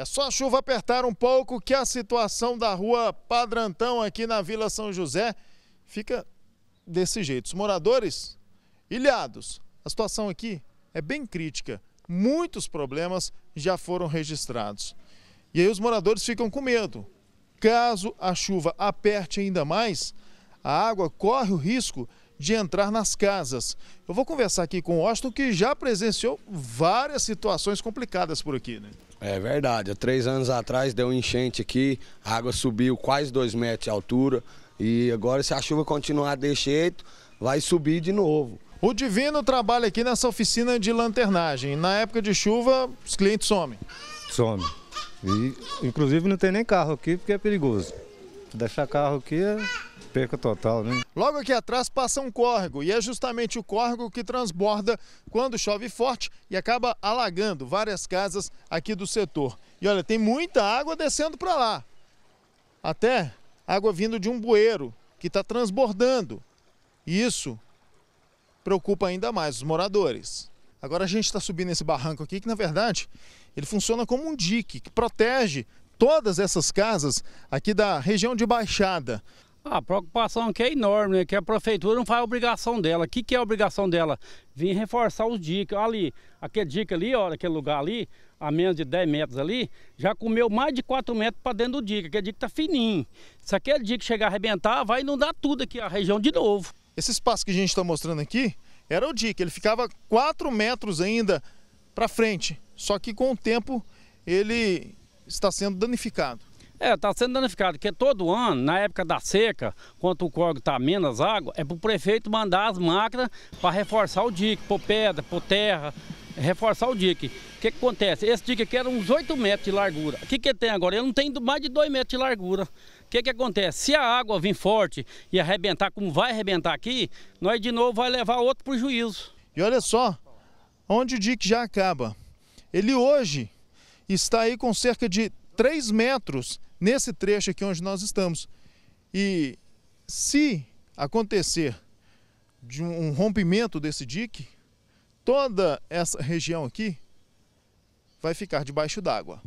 É só a chuva apertar um pouco que a situação da rua Padrantão aqui na Vila São José fica desse jeito. Os moradores ilhados. A situação aqui é bem crítica. Muitos problemas já foram registrados. E aí os moradores ficam com medo. Caso a chuva aperte ainda mais, a água corre o risco de entrar nas casas. Eu vou conversar aqui com o Austin, que já presenciou várias situações complicadas por aqui, né? É verdade. Há três anos atrás deu um enchente aqui, a água subiu quase dois metros de altura. E agora, se a chuva continuar desse jeito, vai subir de novo. O Divino trabalha aqui nessa oficina de lanternagem. Na época de chuva, os clientes somem. Some. E, inclusive, não tem nem carro aqui porque é perigoso. Deixar carro aqui é perca total, né? Logo aqui atrás passa um córrego e é justamente o córrego que transborda quando chove forte e acaba alagando várias casas aqui do setor. E olha, tem muita água descendo para lá. Até água vindo de um bueiro que está transbordando. E isso preocupa ainda mais os moradores. Agora a gente está subindo esse barranco aqui que, na verdade, ele funciona como um dique que protege todas essas casas aqui da região de Baixada. Ah, a preocupação que é enorme, né? Que a prefeitura não faz a obrigação dela. O que, que é a obrigação dela? Vim reforçar os dicas. Ali, aquele dique ali, olha, aquele lugar ali, a menos de 10 metros ali, já comeu mais de 4 metros para dentro do dique. Aquele dique tá fininho. Se aquele dique chegar a arrebentar, vai inundar tudo aqui, a região de novo. Esse espaço que a gente está mostrando aqui era o dique. Ele ficava 4 metros ainda para frente. Só que com o tempo ele está sendo danificado. É, está sendo danificado, porque todo ano, na época da seca, quando o córrego está menos água, é para o prefeito mandar as máquinas para reforçar o dique, por pedra, por terra, reforçar o dique. O que, que, acontece? Esse dique aqui era uns 8 metros de largura. O que, que tem agora? Ele não tem mais de 2 metros de largura. O que, que acontece? Se a água vir forte e arrebentar como vai arrebentar aqui, nós de novo vai levar outro prejuízo. E olha só, onde o dique já acaba. Ele hoje está aí com cerca de 3 metros nesse trecho aqui onde nós estamos. E se acontecer de um rompimento desse dique, toda essa região aqui vai ficar debaixo d'água.